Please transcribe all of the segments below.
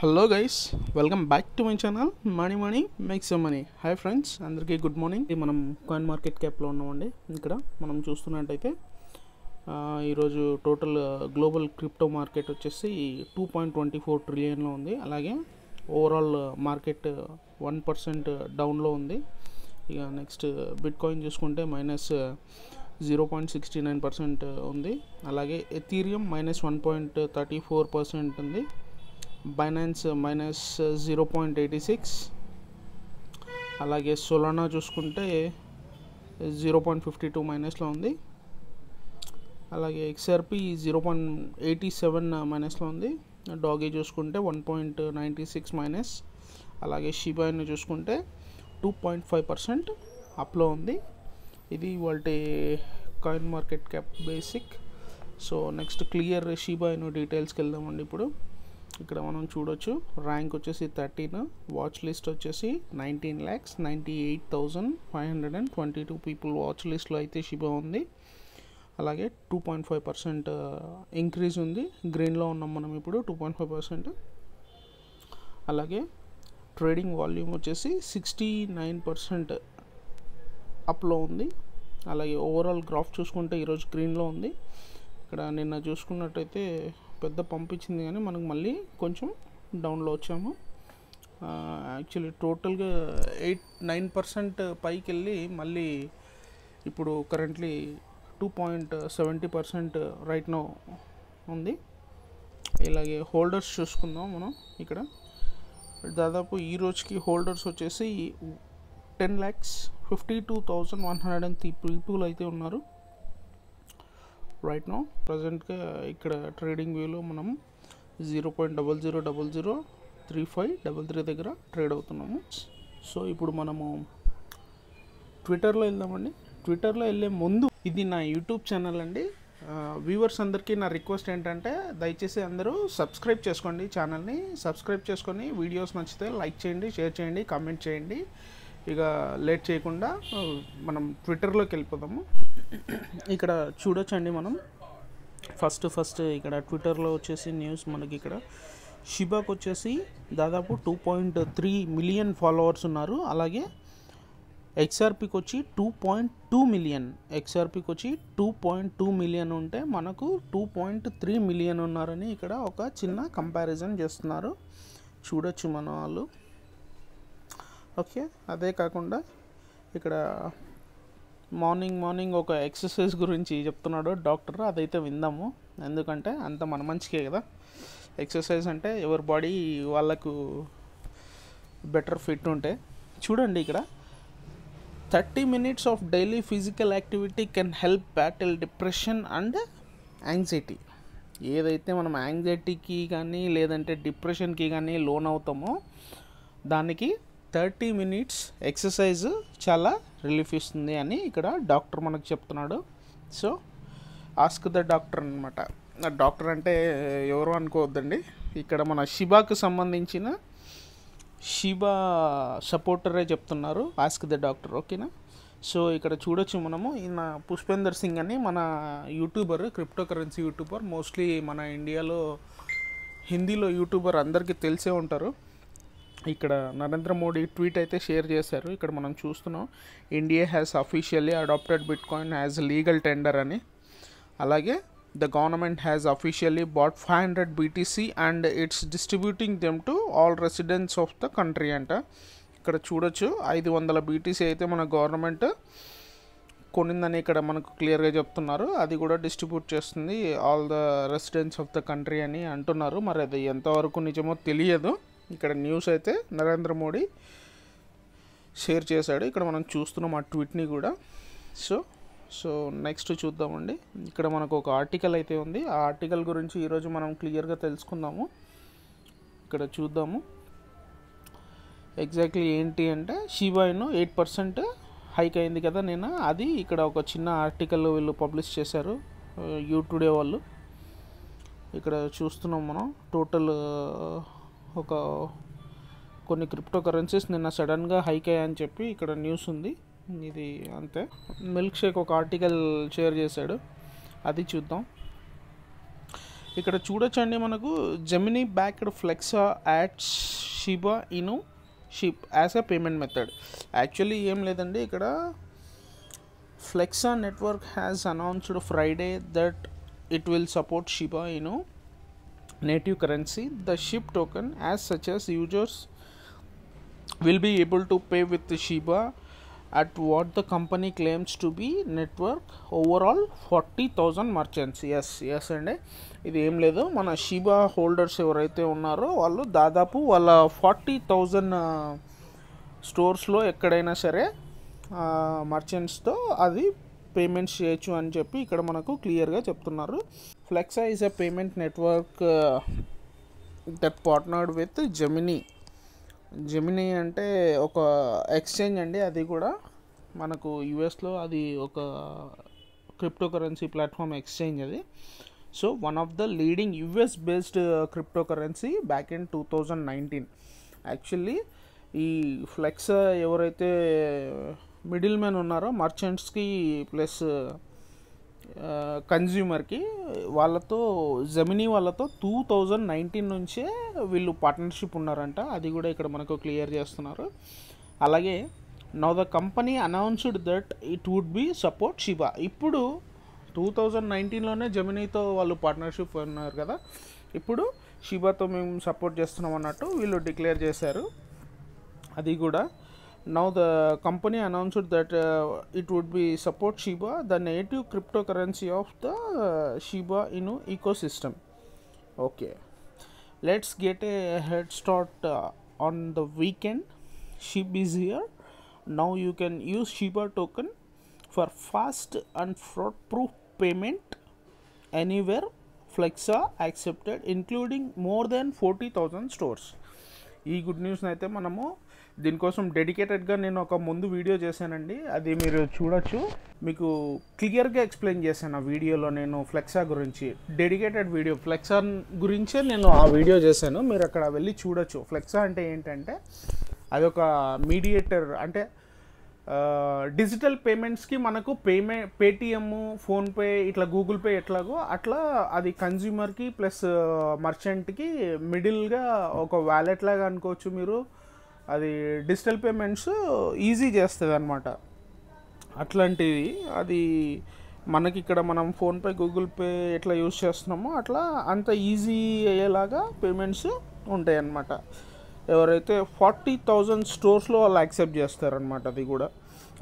Hello guys welcome back to my channel money money makes money hi friends అందరికీ good morning మనం coin market క్యాప్లో ఉన్నామండి ఇక్కడ మనం చూస్తున్నట్టయితే ఈరోజు టోటల్ గ్లోబల్ క్రిప్టో మార్కెట్ వచ్చేసి టూ పాయింట్ ట్వంటీ ఫోర్ ట్రిలియన్లో ఉంది అలాగే ఓవరాల్ మార్కెట్ వన్ పర్సెంట్ డౌన్లో ఉంది ఇక నెక్స్ట్ బిట్ కాయిన్ చూసుకుంటే minus zero point sixty nine percent ఉంది అలాగే Ethereum minus one point thirty four percent ఉంది Binance minus zero point eighty six అలాగే సొలానా చూసుకుంటే జీరో పాయింట్ ఫిఫ్టీ టూ మైనస్లో ఉంది అలాగే XRP zero point eighty seven మైనస్లో ఉంది డాగీ చూసుకుంటే one point ninety six minus అలాగే షిబాయిన్ చూసుకుంటే టూ పాయింట్ ఫైవ్ పర్సెంట్ అప్లో ఉంది ఇది వాటి coin market cap basic so next clear Shiba Inu డీటెయిల్స్కి వెళ్దామండి ఇప్పుడు ఇక్కడ మనం చూడొచ్చు ర్యాంక్ వచ్చేసి థర్టీన్ వాచ్ లిస్ట్ వచ్చేసి nineteen lakhs ninety eight thousand five hundred and twenty two people watch లిస్ట్లో అయితే షిబా ఉంది అలాగే two point five percent increase ఉంది గ్రీన్లో ఉన్నాం మనం ఇప్పుడు టూ పాయింట్ ఫైవ్ పర్సెంట్ అలాగే ట్రేడింగ్ వాల్యూమ్ వచ్చేసి సిక్స్టీ నైన్ పర్సెంట్ అప్లో ఉంది అలాగే ఓవరాల్ గ్రాఫ్ చూసుకుంటే ఈరోజు గ్రీన్లో ఉంది ఇక్కడ నిన్న చూసుకున్నట్టయితే పెద్ద పంప్ ఇచ్చింది కానీ మనకు మళ్ళీ కొంచెం డౌన్లో వచ్చాము యాక్చువల్లీ టోటల్గా ఎయిట్ నైన్ పర్సెంట్ పైకి వెళ్ళి మళ్ళీ ఇప్పుడు currently two point seventy percent right now ఉంది ఇలాగే హోల్డర్స్ చూసుకుందాం మనం ఇక్కడ దాదాపు ఈ రోజుకి హోల్డర్స్ వచ్చేసి ten lakhs fifty two thousand one hundred and three people అయితే ఉన్నారు రైట్ నో ప్రజెంట్గా ఇక్కడ ట్రేడింగ్ వ్యూలో మనం zero point double zero double zero three five double three దగ్గర ట్రేడ్ అవుతున్నాము సో ఇప్పుడు మనము ట్విట్టర్లో వెళ్దామండి ట్విట్టర్లో వెళ్ళే ముందు ఇది నా యూట్యూబ్ ఛానల్ అండి వ్యూవర్స్ అందరికీ నా రిక్వెస్ట్ ఏంటంటే దయచేసి అందరూ సబ్స్క్రైబ్ చేసుకోండి ఛానల్ని సబ్స్క్రైబ్ చేసుకొని వీడియోస్ నచ్చితే లైక్ చేయండి షేర్ చేయండి కామెంట్ చేయండి ఇక లేట్ చేయకుండా మనం ట్విట్టర్లోకి వెళ్ళిపోదాము ఇక్కడ చూడొచ్చండి మనం ఫస్ట్ ఫస్ట్ ఇక్కడ ట్విట్టర్లో వచ్చేసి న్యూస్ మనకి ఇక్కడ షిబాకు వచ్చేసి దాదాపు two point three million followers ఉన్నారు అలాగే ఎక్స్ఆర్పికి వచ్చి టూ పాయింట్ టూ మిలియన్ ఎక్స్ఆర్పికి వచ్చి టూ పాయింట్ టూ మిలియన్ ఉంటే మనకు టూ పాయింట్ త్రీ మిలియన్ ఉన్నారని ఇక్కడ ఒక చిన్న కంపారిజన్ చేస్తున్నారు చూడొచ్చు మన వాళ్ళు ఓకే అదే కాకుండా ఇక్కడ మార్నింగ్ మార్నింగ్ ఒక ఎక్సర్సైజ్ గురించి చెప్తున్నాడు డాక్టర్ అదైతే విందాము ఎందుకంటే అంత మన మంచికే కదా ఎక్సర్సైజ్ అంటే ఎవరి బాడీ వాళ్ళకు బెటర్ ఫిట్ ఉంటే చూడండి ఇక్కడ thirty minutes of daily physical activity can help battle depression and anxiety ఏదైతే మనం యాంగ్జైటీకి కానీ లేదంటే డిప్రెషన్కి కానీ లోన్ అవుతామో దానికి థర్టీ మినిట్స్ ఎక్సర్సైజ్ చాలా రిలీఫ్ ఇస్తుంది అని ఇక్కడ డాక్టర్ మనకు చెప్తున్నాడు సో ఆస్క్ ద డాక్టర్ అనమాట డాక్టర్ అంటే ఎవరు అనుకోవద్దండి ఇక్కడ మన శిబాకు సంబంధించిన శిబా సపోర్టరే చెప్తున్నారు ఆస్క్ ద డాక్టర్ ఓకేనా సో ఇక్కడ చూడొచ్చు మనము ఈయన పుష్పేందర్ సింగ్ అని మన youtuber crypto currency youtuber mostly మన ఇండియాలో హిందీలో యూట్యూబర్ అందరికీ తెలిసే ఉంటారు ఇక్కడ నరేంద్ర మోడీ ట్వీట్ అయితే షేర్ చేశారు ఇక్కడ మనం చూస్తున్నాం India has officially adopted bitcoin as legal tender అని అలాగే the government has officially bought five hundred BTC and it's distributing them to all residents of the country అంట ఇక్కడ చూడొచ్చు ఐదు వందల బీటీసీ అయితే మన గవర్నమెంట్ కొనిందని ఇక్కడ మనకు క్లియర్గా చెప్తున్నారు అది కూడా డిస్ట్రిబ్యూట్ చేస్తుంది all the residents of the country అని అంటున్నారు మరి అది ఎంతవరకు నిజమో తెలియదు ఇక్కడ న్యూస్ అయితే నరేంద్ర మోడీ షేర్ చేశాడు ఇక్కడ మనం చూస్తున్నాం ఆ ట్వీట్ని కూడా సో సో నెక్స్ట్ చూద్దామండి ఇక్కడ మనకు ఒక ఆర్టికల్ అయితే ఉంది ఆ ఆర్టికల్ గురించి ఈరోజు మనం క్లియర్గా తెలుసుకుందాము ఇక్కడ చూద్దాము ఎగ్జాక్ట్లీ ఏంటి అంటే షీబాయిను ఎయిట్ పర్సెంట్ హైక్ అయింది కదా నేను అది ఇక్కడ ఒక చిన్న ఆర్టికల్ వీళ్ళు పబ్లిష్ చేశారు యూ uh, టుడే వాళ్ళు ఇక్కడ చూస్తున్నాం మనం టోటల్ ఒక కొన్ని క్రిప్టో కరెన్సీస్ నిన్న సడన్గా హైక్ అయ్యాయని చెప్పి ఇక్కడ న్యూస్ ఉంది ఇది అంతే మిల్క్ షేక్ ఒక ఆర్టికల్ షేర్ చేశాడు అది చూద్దాం ఇక్కడ చూడొచ్చండి మనకు Gemini backed Flexa at Shiba Inu SHIB as a payment method actually ఏం లేదండి ఇక్కడ Flexa network has announced Friday that it will support Shiba Inu native currency, the SHIB token, as such as users will be able to pay with the Shiba at what the company claims to be network overall 40,000 merchants yes yes and అండి ఇది ఏం లేదు మన Sheba holders ఎవరైతే ఉన్నారో వాళ్ళు దాదాపు వాళ్ళ ఫార్టీ థౌజండ్ స్టోర్స్లో ఎక్కడైనా సరే మర్చెంట్స్తో అది పేమెంట్స్ చేయొచ్చు అని చెప్పి ఇక్కడ మనకు క్లియర్గా చెప్తున్నారు Flexa is a payment network that partnered with Gemini Gemini అంటే ఒక ఎక్స్చేంజ్ అండి అది కూడా మనకు యుఎస్లో అది ఒక క్రిప్టో కరెన్సీ ప్లాట్ఫామ్ ఎక్స్చేంజ్ అది so one of the leading US based crypto currency back in two thousand nineteen actually ఈ ఫ్లెక్స్ ఎవరైతే మిడిల్ మెన్ ఉన్నారో మర్చెంట్స్కి ప్లస్ కన్జ్యూమర్కి వాళ్ళతో జమినీ వాళ్ళతో టూ థౌజండ్ నైన్టీన్ నుంచే వీళ్ళు పార్ట్నర్షిప్ ఉన్నారంట అది కూడా ఇక్కడ మనకు క్లియర్ చేస్తున్నారు అలాగే now the company announced that it would be support Shiba ఇప్పుడు టూ థౌజండ్ నైన్టీన్లోనే జమినీతో వాళ్ళు పార్ట్నర్షిప్ ఉన్నారు కదా ఇప్పుడు షిబాతో మేము సపోర్ట్ చేస్తున్నాం అన్నట్టు వీళ్ళు డిక్లేర్ చేశారు అది కూడా Now the company announced that uh, it would be support Shiba, the native cryptocurrency of the uh, Shiba Inu ecosystem. Okay, let's get a head start uh, on the weekend. SHIB is here. Now you can use Shiba token for fast and fraud-proof payment anywhere Flexa accepted, including more than 40,000 stores. E ఈ good న్యూస్ని అయితే మనము దీనికోసం డెడికేటెడ్గా నేను ఒక ముందు video చేశానండి అది మీరు చూడొచ్చు మీకు క్లియర్గా ఎక్స్ప్లెయిన్ చేశాను ఆ వీడియోలో నేను ఫ్లెక్సా గురించి డెడికేటెడ్ వీడియో ఫ్లెక్సా గురించే నేను ఆ వీడియో చేశాను మీరు అక్కడ వెళ్ళి చూడొచ్చు ఫ్లెక్సా అంటే ఏంటంటే అదొక మీడియేటర్ అంటే డిజిటల్ పేమెంట్స్కి మనకు పేమె పేటిఎమ్ ఫోన్పే ఇట్లా గూగుల్ పే ఎట్లాగో అట్లా అది కన్జ్యూమర్కి ప్లస్ మర్చెంట్కి మిడిల్గా ఒక వ్యాలెట్ లాగా అనుకోవచ్చు మీరు అది డిజిటల్ పేమెంట్స్ ఈజీ చేస్తుంది అనమాట అట్లాంటివి అది మనకి ఇక్కడ మనం ఫోన్పే గూగుల్ పే ఎట్లా యూజ్ చేస్తున్నామో అట్లా అంత ఈజీ అయ్యేలాగా పేమెంట్స్ ఉంటాయి అన్నమాట ఎవరైతే ఫార్టీ థౌజండ్ స్టోర్స్లో వాళ్ళు యాక్సెప్ట్ చేస్తారనమాట అది కూడా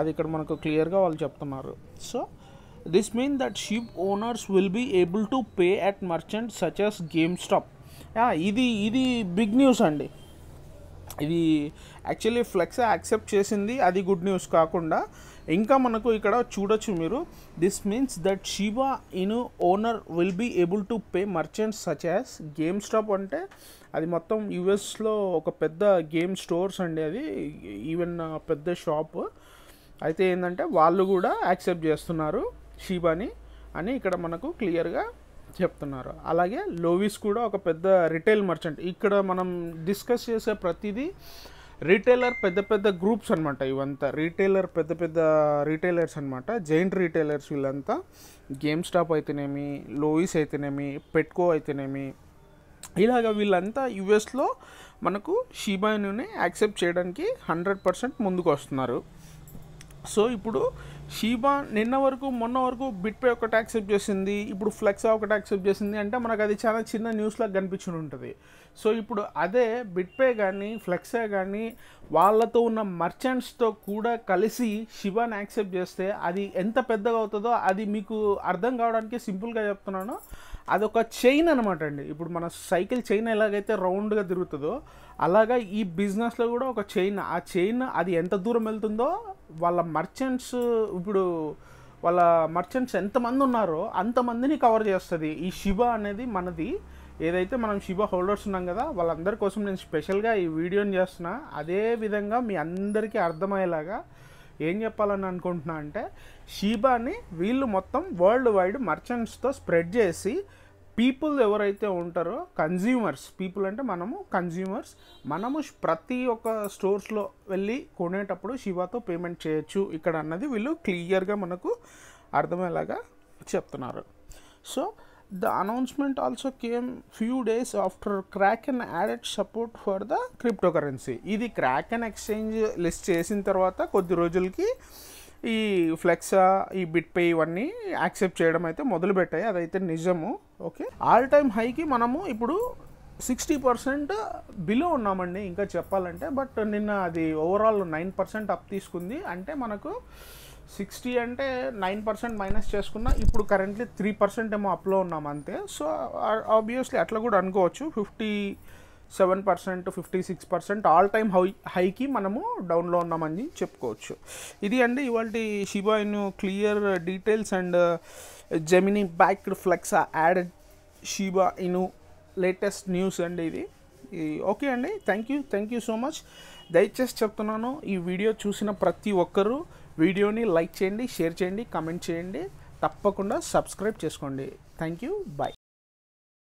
అది ఇక్కడ మనకు క్లియర్గా వాళ్ళు చెప్తున్నారు so this mean that SHIB owners will be able to pay at merchant such as GameStop ఇది ఇది బిగ్ న్యూస్ అండి ఇది యాక్చువల్లీ ఫ్లెక్స్ యాక్సెప్ట్ చేసింది అది గుడ్ న్యూస్ కాకుండా ఇంకా మనకు ఇక్కడ చూడొచ్చు మీరు this means that Shiba Inu owner will be able to pay merchants such as GameStop అంటే అది మొత్తం యూఎస్లో ఒక పెద్ద గేమ్ స్టోర్స్ అండి అది ఈవెన్ పెద్ద షాప్ అయితే ఏంటంటే వాళ్ళు కూడా యాక్సెప్ట్ చేస్తున్నారు షీబాని అని ఇక్కడ మనకు క్లియర్గా చెప్తున్నారు అలాగే లోవిస్ కూడా ఒక పెద్ద రిటైల్ మర్చెంట్ ఇక్కడ మనం డిస్కస్ చేసే ప్రతిదీ రీటైలర్ పెద్ద పెద్ద గ్రూప్స్ అనమాట ఇవంతా రీటైలర్ పెద్ద పెద్ద రీటైలర్స్ అనమాట జైంట్ రీటైలర్స్ వీళ్ళంతా గేమ్ స్టాప్ అయితేనేమి లోయిస్ అయితేనేమి పెట్కో అయితేనేమి ఇలాగ వీళ్ళంతా యుఎస్లో మనకు షీబాయినుని యాక్సెప్ట్ చేయడానికి హండ్రెడ్ పర్సెంట్ ముందుకు వస్తున్నారు సో ఇప్పుడు షీబా నిన్న వరకు మొన్న వరకు బిట్పే ఒకటి యాక్సెప్ట్ చేసింది ఇప్పుడు ఫ్లెక్సా ఒకటి యాక్సెప్ట్ చేసింది అంటే మనకు అది చాలా చిన్న న్యూస్లా కనిపించి ఉంటుంది సో ఇప్పుడు అదే బిట్పే కానీ ఫ్లెక్సా కానీ వాళ్ళతో ఉన్న మర్చెంట్స్తో కూడా కలిసి శివాని యాక్సెప్ట్ చేస్తే అది ఎంత పెద్దగా అవుతుందో అది మీకు అర్థం కావడానికి సింపుల్గా చెప్తున్నాను అదొక చైన్ అనమాట అండి ఇప్పుడు మన సైకిల్ చైన్ ఎలాగైతే రౌండ్గా తిరుగుతుందో అలాగా ఈ బిజినెస్లో కూడా ఒక చైన్ ఆ చైన్ అది ఎంత దూరం వెళ్తుందో వాళ్ళ మర్చెంట్స్ ఇప్పుడు వాళ్ళ మర్చెంట్స్ ఎంతమంది ఉన్నారో అంతమందిని కవర్ చేస్తుంది ఈ శివ అనేది మనది ఏదైతే మనం శివ హోల్డర్స్ ఉన్నాం కదా వాళ్ళందరి కోసం నేను స్పెషల్గా ఈ వీడియోని చేస్తున్నా అదే విధంగా మీ అందరికీ అర్థమయ్యేలాగా ఏం చెప్పాలని అనుకుంటున్నా అంటే షీబాని వీళ్ళు మొత్తం వరల్డ్ వైడ్ మర్చెంట్స్తో స్ప్రెడ్ చేసి పీపుల్ ఎవరైతే ఉంటారో కన్జ్యూమర్స్ పీపుల్ అంటే మనము కన్జ్యూమర్స్ మనము ప్రతి ఒక్క స్టోర్స్లో వెళ్ళి కొనేటప్పుడు శివాతో పేమెంట్ చేయొచ్చు ఇక్కడ అన్నది వీళ్ళు క్లియర్గా మనకు అర్థమయ్యేలాగా చెప్తున్నారు so the announcement also came few days after Kraken added support for the crypto currency ఇది క్రాక్ అండ్ ఎక్స్చేంజ్ లిస్ట్ చేసిన తర్వాత కొద్ది రోజులకి ఈ ఫ్లెక్సా ఈ బిట్ పే ఇవన్నీ యాక్సెప్ట్ చేయడం అయితే మొదలుపెట్టాయి అదైతే నిజము ఓకే ఆల్ టైమ్ హైకి మనము ఇప్పుడు సిక్స్టీ పర్సెంట్ బిలో ఉన్నామండి ఇంకా చెప్పాలంటే బట్ నిన్న అది ఓవరాల్ నైన్ పర్సెంట్ అప్ తీసుకుంది అంటే మనకు సిక్స్టీ అంటే నైన్ పర్సెంట్ మైనస్ చేసుకున్న ఇప్పుడు కరెంట్లీ త్రీ పర్సెంట్ ఏమో అప్లో ఉన్నాం అంతే సో ఆబ్వియస్లీ అట్లా కూడా అనుకోవచ్చు fifty seven percent fifty six percent all time high హైకి మనము డౌన్లో ఉన్నామని చెప్పుకోవచ్చు ఇది అండి ఇవాళ Shiba clear details and Gemini back Flex add Shiba Inu latest news అండి ఇది ఓకే అండి thank you thank you so much దయచేసి చెప్తున్నాను ఈ వీడియో చూసిన ప్రతి ఒక్కరూ వీడియోని లైక్ చేయండి షేర్ చేయండి కమెంట్ చేయండి తప్పకుండా సబ్స్క్రైబ్ చేసుకోండి థ్యాంక్ యూ బాయ్